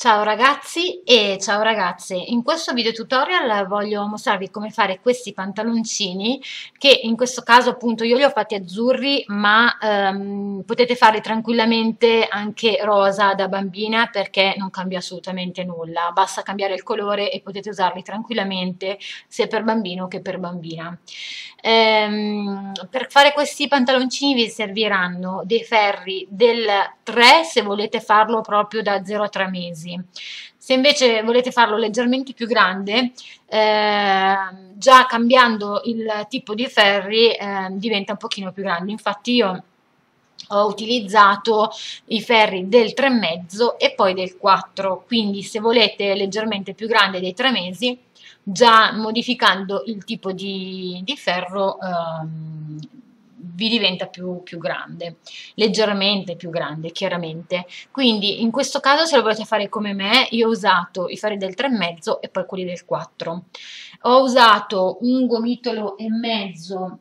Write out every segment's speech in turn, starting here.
Ciao ragazzi e ciao ragazze, in questo video tutorial voglio mostrarvi come fare questi pantaloncini che in questo caso appunto io li ho fatti azzurri ma ehm, potete farli tranquillamente anche rosa da bambina perché non cambia assolutamente nulla, basta cambiare il colore e potete usarli tranquillamente sia per bambino che per bambina. Ehm, per fare questi pantaloncini vi serviranno dei ferri del 3 se volete farlo proprio da 0 a 3 mesi mesi. Se invece volete farlo leggermente più grande, eh, già cambiando il tipo di ferri eh, diventa un pochino più grande. Infatti io ho utilizzato i ferri del 3,5 e poi del 4, quindi se volete leggermente più grande dei 3 mesi, già modificando il tipo di, di ferro ehm, vi diventa più, più, grande, leggermente più grande chiaramente. Quindi in questo caso se lo volete fare come me, io ho usato i fari del 3,5 e poi quelli del 4. Ho usato un gomitolo e mezzo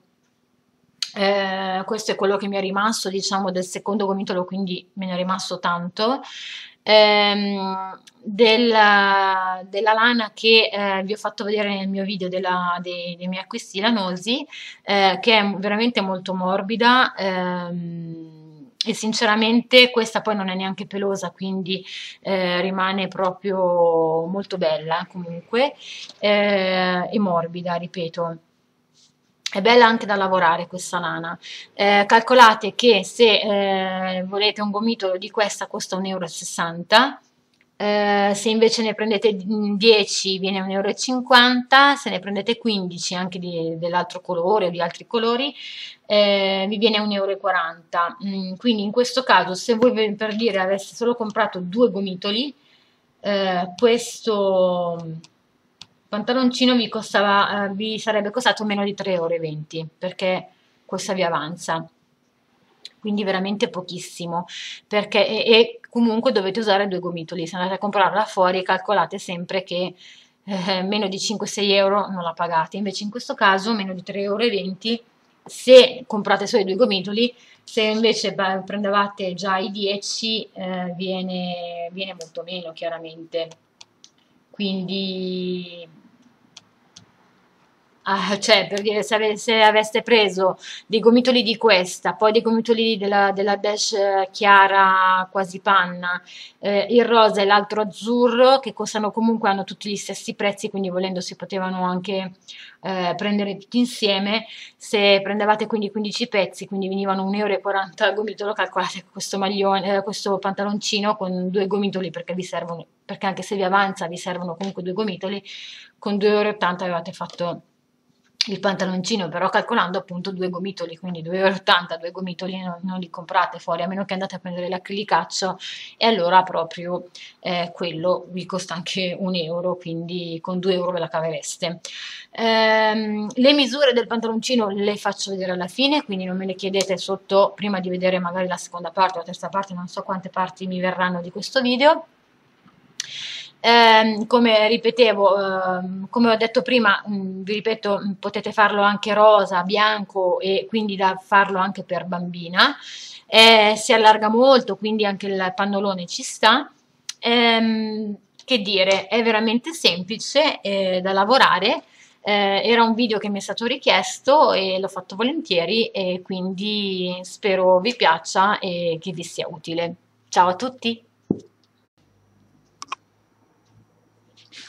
eh, questo è quello che mi è rimasto diciamo del secondo gomitolo quindi me ne è rimasto tanto ehm, della, della, lana che eh, vi ho fatto vedere nel mio video della, dei, dei, miei acquisti lanosi, eh, che è veramente molto morbida. Ehm, e sinceramente questa poi non è neanche pelosa quindi eh, rimane proprio molto bella comunque eh, e morbida ripeto è bella anche da lavorare questa lana eh, calcolate che se eh, volete un gomitolo di questa costa 1,60 euro eh, se invece ne prendete 10 mm, viene 1,50 euro se ne prendete 15 anche dell'altro colore o di altri colori eh, vi viene 1,40 euro mm, quindi in questo caso se voi per dire aveste solo comprato due gomitoli eh, questo pantaloncino vi, costava, eh, vi sarebbe costato meno di 3,20 euro perché questa vi avanza quindi veramente pochissimo perché e, e, comunque dovete usare due gomitoli se andate a comprarla fuori calcolate sempre che eh, meno di 5-6 euro non la pagate invece in questo caso meno di 3,20 euro se comprate solo i due gomitoli se invece beh, prendevate già i 10 eh, viene, viene molto meno chiaramente quindi Ah, cioè, per dire, se, ave, se, aveste preso dei gomitoli di questa, poi dei gomitoli della, della Dash eh, chiara quasi panna, eh, il rosa e l'altro azzurro, che costano comunque, hanno tutti gli stessi prezzi, quindi volendo si potevano anche eh, prendere tutti insieme, se prendevate quindi 15 pezzi, quindi venivano 1,40 euro al gomitolo, calcolate questo, maglione, eh, questo pantaloncino con due gomitoli perché vi servono, perché anche se vi avanza vi servono comunque due gomitoli, con 2,80 euro avevate fatto il pantaloncino, però calcolando appunto due gomitoli, quindi 2,80 euro, due gomitoli non, non, li comprate fuori, a meno che andate a prendere l'acrilicaccio e allora proprio eh, quello vi costa anche un euro, quindi con 2 euro ve la cavereste. Ehm, le misure del pantaloncino le faccio vedere alla fine, quindi non me le chiedete sotto, prima di vedere magari la seconda parte o la terza parte, non so quante parti mi verranno di questo video. Eh, come ripetevo, eh, come ho detto prima, mh, mm, vi ripeto, mm, potete farlo anche rosa, bianco e quindi da farlo anche per bambina. Eh, si allarga molto, quindi anche il pannolone ci sta. Ehm, che dire, è veramente semplice eh, da lavorare. Eh, era un video che mi è stato richiesto e l'ho fatto volentieri e quindi spero vi piaccia e che vi sia utile. Ciao a tutti!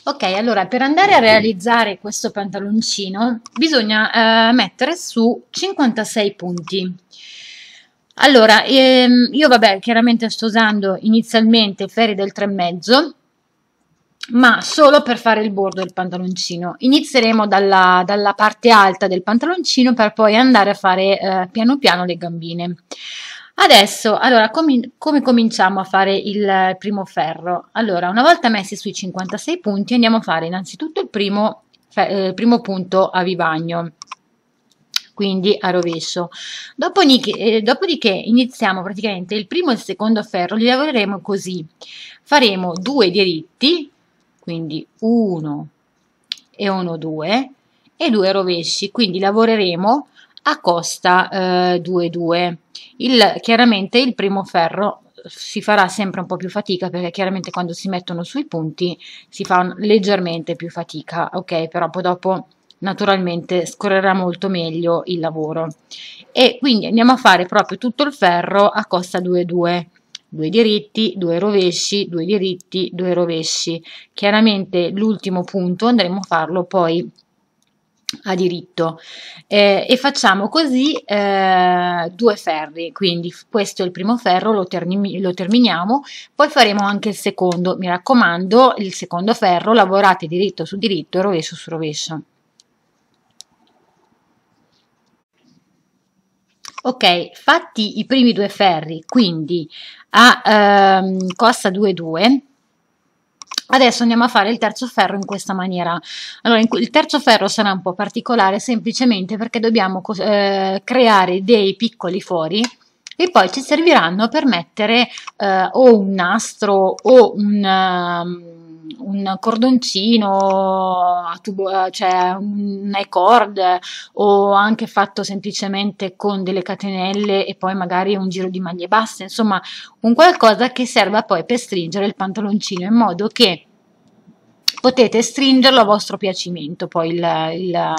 Ok, allora per andare a realizzare questo pantaloncino bisogna eh, mettere su 56 punti. Allora, ehm, io vabbè, chiaramente sto usando inizialmente ferri del 3,5, ma solo per fare il bordo del pantaloncino. Inizieremo dalla, dalla parte alta del pantaloncino per poi andare a fare eh, piano piano le gambine. Adesso, allora, com come cominciamo a fare il primo ferro? Allora, una volta messi sui 56 punti, andiamo a fare innanzitutto il primo, eh, primo punto a vivagno quindi a rovescio. Eh, dopodiché, iniziamo praticamente il primo e il secondo ferro, li lavoreremo così. Faremo due diritti, quindi uno e uno due, e due rovesci, quindi lavoreremo a costa 2-2. Eh, il, chiaramente il primo ferro si farà sempre un po' più fatica perché chiaramente quando si mettono sui punti si fa leggermente più fatica, ok? Però poi dopo naturalmente scorrerà molto meglio il lavoro. E quindi andiamo a fare proprio tutto il ferro a costa 2 Due diritti, due rovesci, due diritti, due rovesci. Chiaramente l'ultimo punto andremo a farlo poi a diritto eh, e facciamo così eh, due ferri quindi questo è il primo ferro lo, termi lo, terminiamo poi faremo anche il secondo mi raccomando il secondo ferro lavorate diritto su diritto e rovescio su rovescio ok fatti i primi due ferri quindi a ehm, costa 2,2 Adesso andiamo a fare il terzo ferro in questa maniera. Allora, il terzo ferro sarà un po' particolare semplicemente perché dobbiamo eh, creare dei piccoli fori e poi ci serviranno per mettere eh, o un nastro o un... Um, un cordoncino a tubo, cioè un e-cord o anche fatto semplicemente con delle catenelle e poi magari un giro di maglie basse, insomma un qualcosa che serva poi per stringere il pantaloncino in modo che potete stringerlo a vostro piacimento poi il, il,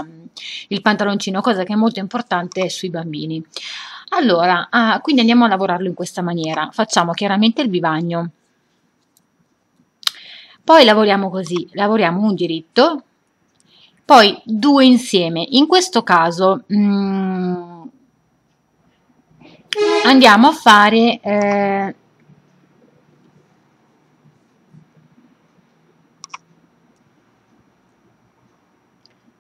il pantaloncino, cosa che è molto importante sui bambini. Allora, ah, quindi andiamo a lavorarlo in questa maniera, facciamo chiaramente il bivagno poi lavoriamo così, lavoriamo un diritto, poi due insieme. In questo caso mm, andiamo a fare... Eh,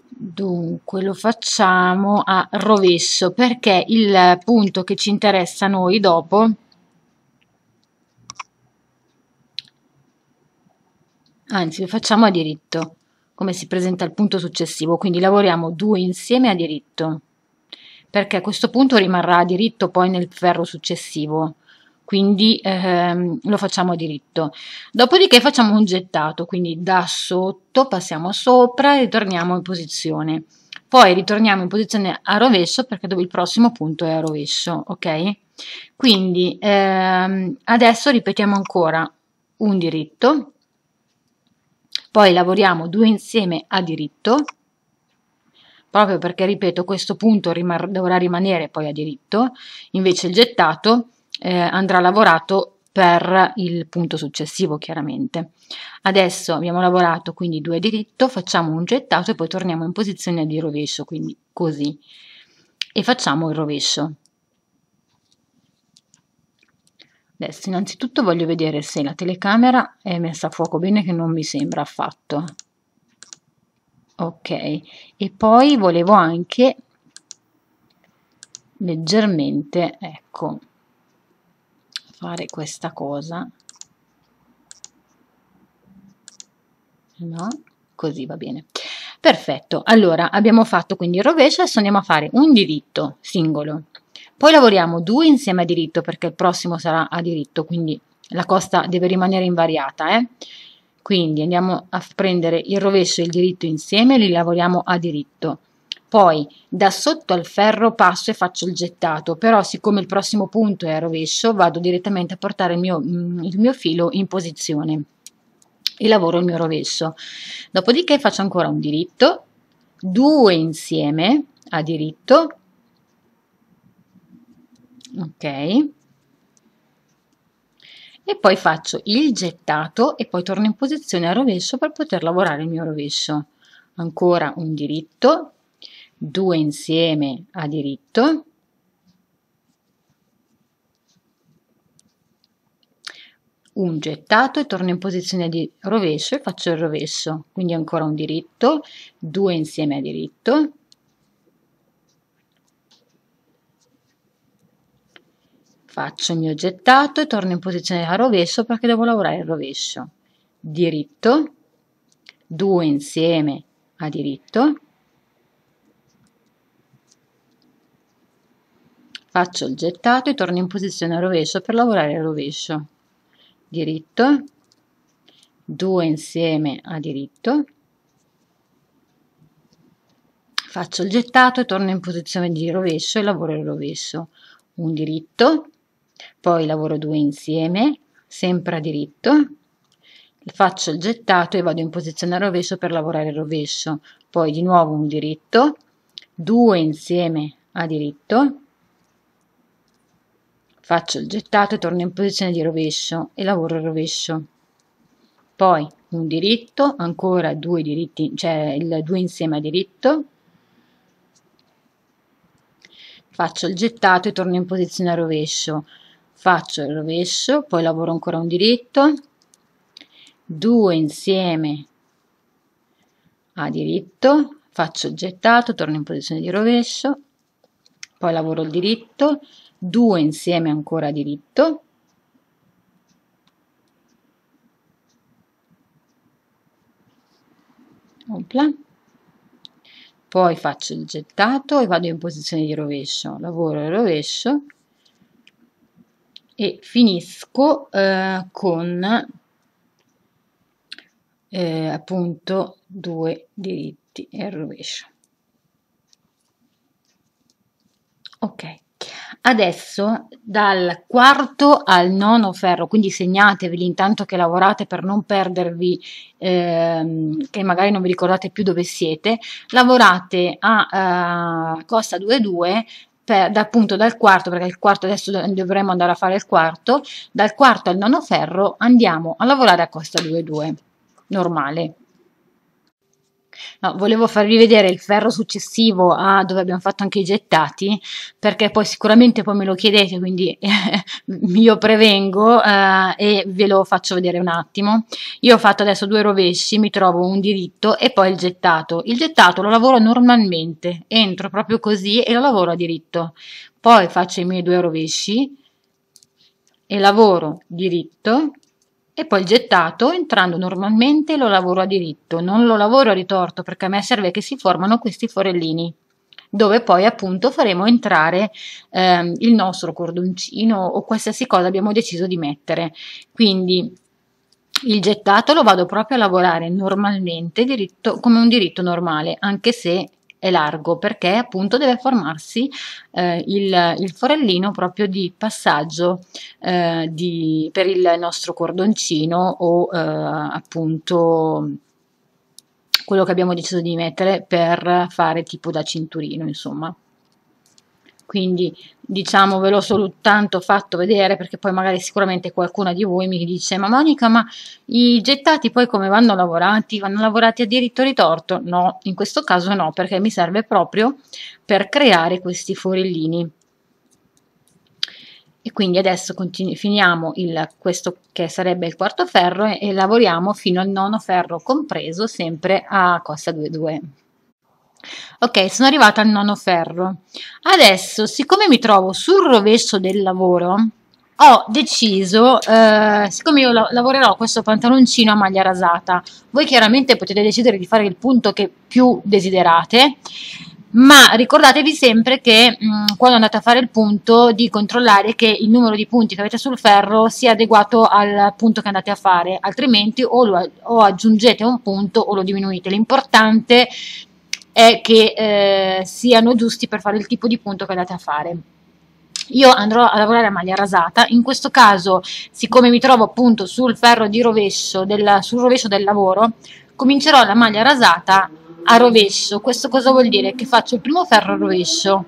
dunque lo facciamo a rovescio perché il punto che ci interessa noi dopo anzi lo facciamo a diritto come si presenta il punto successivo quindi lavoriamo due insieme a diritto perché a questo punto rimarrà a diritto poi nel ferro successivo quindi ehm, lo facciamo a diritto dopodiché facciamo un gettato quindi da sotto passiamo sopra e ritorniamo in posizione poi ritorniamo in posizione a rovescio perché dove il prossimo punto è a rovescio ok quindi ehm, adesso ripetiamo ancora un diritto poi lavoriamo due insieme a diritto, proprio perché, ripeto, questo punto rimar dovrà rimanere poi a diritto, invece il gettato eh, andrà lavorato per il punto successivo, chiaramente. Adesso abbiamo lavorato quindi due a diritto, facciamo un gettato e poi torniamo in posizione di rovescio, quindi così, e facciamo il rovescio. Adesso innanzitutto voglio vedere se la telecamera è messa a fuoco bene che non mi sembra affatto. Ok, e poi volevo anche leggermente, ecco, fare questa cosa. No? Così va bene. Perfetto, allora abbiamo fatto quindi il rovescio, adesso andiamo a fare un diritto singolo. Poi lavoriamo due insieme a diritto perché il prossimo sarà a diritto, quindi la costa deve rimanere invariata. Eh? Quindi andiamo a prendere il rovescio e il diritto insieme e li lavoriamo a diritto. Poi da sotto al ferro passo e faccio il gettato, però siccome il prossimo punto è a rovescio vado direttamente a portare il mio, mm, il mio filo in posizione e lavoro il mio rovescio. Dopodiché faccio ancora un diritto, due insieme a diritto ok e poi faccio il gettato e poi torno in posizione a rovescio per poter lavorare il mio rovescio ancora un diritto due insieme a diritto un gettato e torno in posizione di rovescio e faccio il rovescio quindi ancora un diritto due insieme a diritto faccio il mio gettato e torno in posizione a rovescio perché devo lavorare il rovescio diritto 2 insieme a diritto faccio il gettato e torno in posizione a rovescio per lavorare il rovescio diritto 2 insieme a diritto faccio il gettato e torno in posizione di rovescio e lavoro il rovescio un diritto poi lavoro due insieme, sempre a diritto, faccio il gettato e vado in posizione a rovescio per lavorare il rovescio, poi di nuovo un diritto, due insieme a diritto, faccio il gettato e torno in posizione di rovescio e lavoro il rovescio. Poi un diritto, ancora due diritti, cioè il due insieme a diritto, faccio il gettato e torno in posizione a rovescio, faccio il rovescio poi lavoro ancora un diritto 2 insieme a diritto faccio gettato torno in posizione di rovescio poi lavoro il diritto 2 insieme ancora a diritto Opla. poi faccio il gettato e vado in posizione di rovescio lavoro il rovescio e finisco eh, con eh, appunto due diritti e rovescio ok adesso dal quarto al nono ferro quindi segnatevi intanto che lavorate per non perdervi ehm, che magari non vi ricordate più dove siete lavorate a eh, costa 2,2 per, da, appunto dal quarto, perché il quarto adesso dovremmo andare a fare il quarto, dal quarto al nono ferro andiamo a lavorare a costa 2-2, normale, No, volevo farvi vedere il ferro successivo a dove abbiamo fatto anche i gettati, perché poi sicuramente poi me lo chiedete, quindi io prevengo eh, e ve lo faccio vedere un attimo. Io ho fatto adesso due rovesci, mi trovo un diritto e poi il gettato. Il gettato lo lavoro normalmente, entro proprio così e lo lavoro a diritto. Poi faccio i miei due rovesci e lavoro diritto e poi il gettato, entrando normalmente lo lavoro a diritto, non lo lavoro a ritorto perché a me serve che si formano questi forellini dove poi appunto faremo entrare ehm, il nostro cordoncino o qualsiasi cosa abbiamo deciso di mettere quindi il gettato lo vado proprio a lavorare normalmente diritto, come un diritto normale anche se è largo perché appunto deve formarsi eh, il, il, forellino proprio di passaggio eh, di, per il nostro cordoncino o eh, appunto quello che abbiamo deciso di mettere per fare tipo da cinturino insomma quindi diciamo ve l'ho soltanto fatto vedere perché poi magari sicuramente qualcuna di voi mi dice ma Monica ma i gettati poi come vanno lavorati? Vanno lavorati a diritto ritorto? No, in questo caso no perché mi serve proprio per creare questi forellini e quindi adesso finiamo il, questo che sarebbe il quarto ferro e, e lavoriamo fino al nono ferro compreso sempre a costa 2,2. Ok, sono arrivata al nono ferro. Adesso, siccome mi trovo sul rovescio del lavoro, ho deciso, eh, siccome io lavorerò questo pantaloncino a maglia rasata, voi chiaramente potete decidere di fare il punto che più desiderate, ma ricordatevi sempre che mh, mm, quando andate a fare il punto di controllare che il numero di punti che avete sul ferro sia adeguato al punto che andate a fare altrimenti o, lo, o aggiungete un punto o lo diminuite l'importante è che eh, siano giusti per fare il tipo di punto che andate a fare io andrò a lavorare a maglia rasata, in questo caso siccome mi trovo appunto sul ferro di rovescio, del, sul rovescio del lavoro, comincerò la maglia rasata a rovescio, questo cosa vuol dire? Che faccio il primo ferro a rovescio,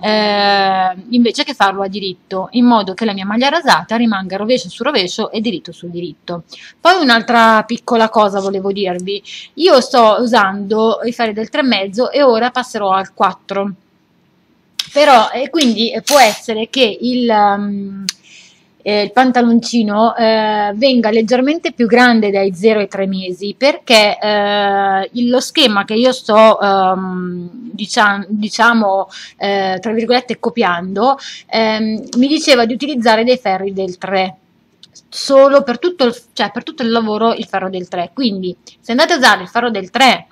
eh, invece che farlo a diritto, in modo che la mia maglia rasata rimanga rovescio su rovescio e diritto su diritto. Poi un'altra piccola cosa volevo dirvi, io sto usando i ferri del 3,5 e ora passerò al 4, però e eh, quindi eh, può essere che il... Um, eh, il pantaloncino eh, venga leggermente più grande dai 0 ai 3 mesi perché eh, lo schema che io sto ehm, diciam, diciamo eh, tra virgolette copiando ehm, mi diceva di utilizzare dei ferri del 3 solo per tutto, il, cioè per tutto il lavoro il ferro del 3 quindi se andate a usare il ferro del 3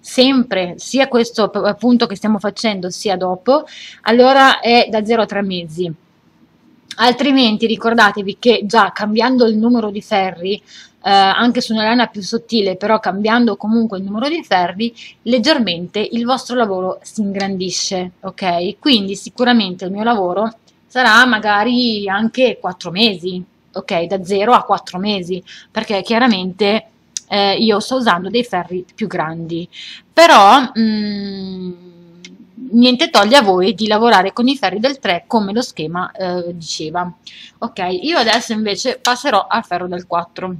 sempre sia questo appunto che stiamo facendo sia dopo allora è da 0 a 3 mesi Altrimenti ricordatevi che già cambiando il numero di ferri, eh, anche su una lana più sottile, però cambiando comunque il numero di ferri, leggermente il vostro lavoro si ingrandisce, ok? Quindi sicuramente il mio lavoro sarà magari anche 4 mesi, ok? Da 0 a 4 mesi, perché chiaramente eh, io sto usando dei ferri più grandi. Però... Mh, mm, niente toglie a voi di lavorare con i ferri del 3 come lo schema eh, diceva ok io adesso invece passerò al ferro del 4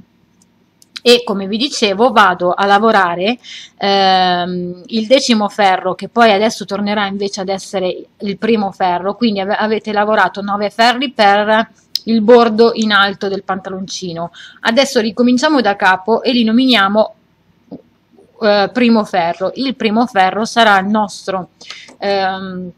e come vi dicevo vado a lavorare ehm, il decimo ferro che poi adesso tornerà invece ad essere il primo ferro quindi av avete lavorato 9 ferri per il bordo in alto del pantaloncino adesso ricominciamo da capo e li nominiamo eh, primo ferro. Il primo ferro sarà il nostro, ehm,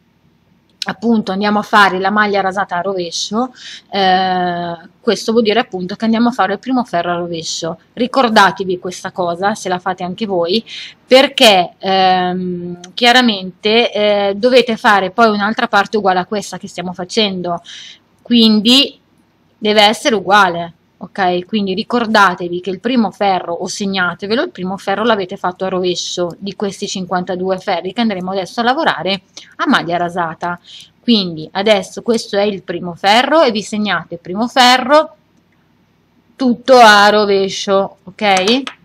appunto andiamo a fare la maglia rasata a rovescio, eh, questo vuol dire appunto che andiamo a fare il primo ferro a rovescio. Ricordatevi questa cosa, se la fate anche voi, perché ehm, chiaramente eh, dovete fare poi un'altra parte uguale a questa che stiamo facendo, quindi deve essere uguale ok? Quindi ricordatevi che il primo ferro, o segnatevelo, il primo ferro l'avete fatto a rovescio di questi 52 ferri che andremo adesso a lavorare a maglia rasata. Quindi adesso questo è il primo ferro e vi segnate primo ferro tutto a rovescio, ok?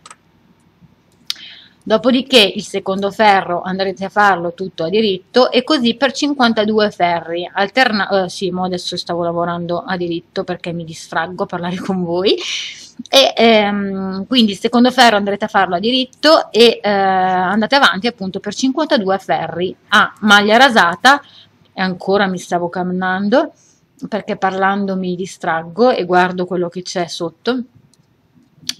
Dopodiché il secondo ferro andrete a farlo tutto a diritto e così per 52 ferri. Alterna- eh, sì, adesso stavo lavorando a diritto perché mi distraggo a parlare con voi. E, ehm, quindi il secondo ferro andrete a farlo a diritto e eh, andate avanti appunto per 52 ferri a ah, maglia rasata e ancora mi stavo camminando perché parlando mi distraggo e guardo quello che c'è sotto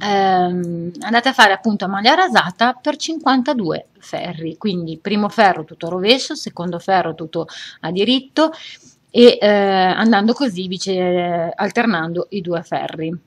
ehm, andate a fare appunto a maglia rasata per 52 ferri quindi primo ferro tutto a rovescio secondo ferro tutto a diritto e eh, andando così vice, alternando i due ferri